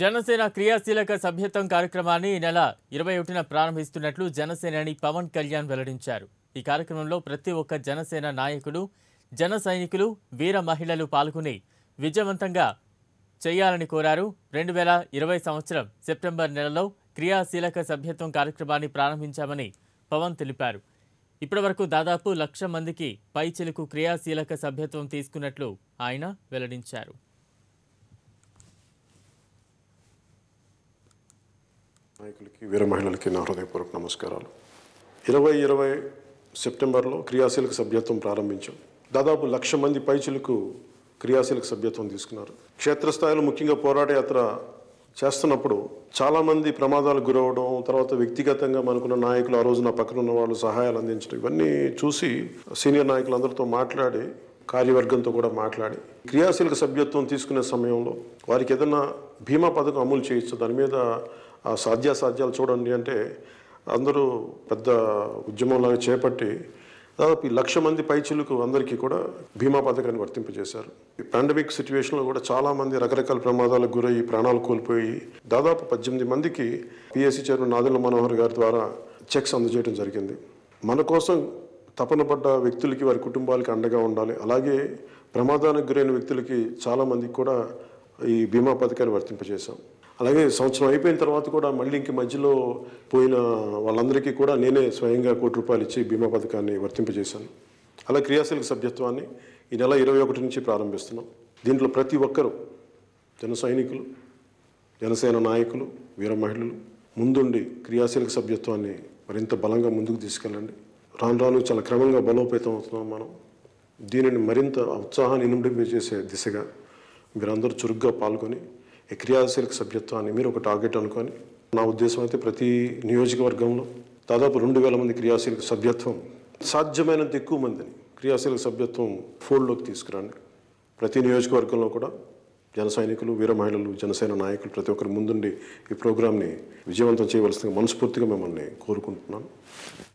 జనసేన క్రియాశీలక సభ్యత్వం కార్యక్రమాన్ని ఈ నెల ఇరవై ఒకటిన ప్రారంభిస్తున్నట్లు జనసేనని పవన్ కళ్యాణ్ వెల్లడించారు ఈ కార్యక్రమంలో ప్రతి ఒక్క జనసేన నాయకులు జన సైనికులు వీర మహిళలు పాల్గొని విజయవంతంగా చేయాలని కోరారు రెండు వేల ఇరవై సంవత్సరం సెప్టెంబర్ నెలలో క్రియాశీలక సభ్యత్వం కార్యక్రమాన్ని ప్రారంభించామని పవన్ తెలిపారు ఇప్పటివరకు దాదాపు లక్ష మందికి పైచెలకు క్రియాశీలక సభ్యత్వం తీసుకున్నట్లు ఆయన వెల్లడించారు నాయకులకి వీర మహిళలకి నా హృదయపూర్వక నమస్కారాలు ఇరవై ఇరవై సెప్టెంబర్లో క్రియాశీలక సభ్యత్వం ప్రారంభించాం దాదాపు లక్ష మంది పైచులకు క్రియాశీలక సభ్యత్వం తీసుకున్నారు క్షేత్రస్థాయిలో ముఖ్యంగా యాత్ర చేస్తున్నప్పుడు చాలామంది ప్రమాదాలు గురవడం తర్వాత వ్యక్తిగతంగా మనకున్న నాయకులు ఆ రోజున పక్కన ఉన్న వాళ్ళు సహాయాలు అందించడం ఇవన్నీ చూసి సీనియర్ నాయకులందరితో మాట్లాడి కార్యవర్గంతో కూడా మాట్లాడి క్రియాశీలక సభ్యత్వం తీసుకునే సమయంలో వారికి ఏదైనా బీమా పథకం అమలు చేయొచ్చు దాని మీద ఆ సాధ్యాసాధ్యాలు చూడండి అంటే అందరూ పెద్ద ఉద్యమంలాగా చేపట్టి దాదాపు లక్ష మంది పైచులకు అందరికీ కూడా బీమా పథకాన్ని వర్తింపజేశారు ఈ పాండమిక్ సిచ్యువేషన్లో కూడా చాలామంది రకరకాల ప్రమాదాలకు గురయ్యి ప్రాణాలు కోల్పోయి దాదాపు పద్దెనిమిది మందికి పిఎస్సి చైర్మన్ నాదెళ్ల మనోహర్ గారి ద్వారా చెక్స్ అందజేయడం జరిగింది మన కోసం తపన పడ్డ వ్యక్తులకి వారి కుటుంబాలకి అండగా ఉండాలి అలాగే ప్రమాదానికి గురైన వ్యక్తులకి చాలామందికి కూడా ఈ బీమా పథకాన్ని వర్తింపజేశాం అలాగే సంవత్సరం అయిపోయిన తర్వాత కూడా మళ్ళీ ఇంక మధ్యలో పోయిన వాళ్ళందరికీ కూడా నేనే స్వయంగా కోటి రూపాయలు ఇచ్చి బీమా పథకాన్ని వర్తింపజేశాను అలా క్రియాశీలక సభ్యత్వాన్ని ఈ నెల ఇరవై ఒకటి నుంచి ప్రారంభిస్తున్నాం దీంట్లో ప్రతి ఒక్కరూ జన సైనికులు జనసేన నాయకులు వీర మహిళలు ముందుండి క్రియాశీలక సభ్యత్వాన్ని మరింత బలంగా ముందుకు తీసుకెళ్ళండి రాను రాను చాలా క్రమంగా బలోపేతం అవుతున్నాం మనం దీనిని మరింత ఉత్సాహాన్ని ఇనుండింపజేసే దిశగా మీరందరూ చురుగ్గా పాల్గొని క్రియాశీలక సభ్యత్వాన్ని మీరు ఒక టార్గెట్ అనుకొని నా ఉద్దేశం అయితే ప్రతి నియోజకవర్గంలో దాదాపు రెండు వేల మంది క్రియాశీలక సభ్యత్వం సాధ్యమైనంత ఎక్కువ మందిని క్రియాశీలక సభ్యత్వం ఫోల్డ్లోకి తీసుకురండి ప్రతి నియోజకవర్గంలో కూడా జన సైనికులు వీర మహిళలు జనసేన నాయకులు ప్రతి ఒక్కరి ముందుండి ఈ ప్రోగ్రామ్ని విజయవంతం చేయవలసిందిగా మనస్ఫూర్తిగా మిమ్మల్ని కోరుకుంటున్నాను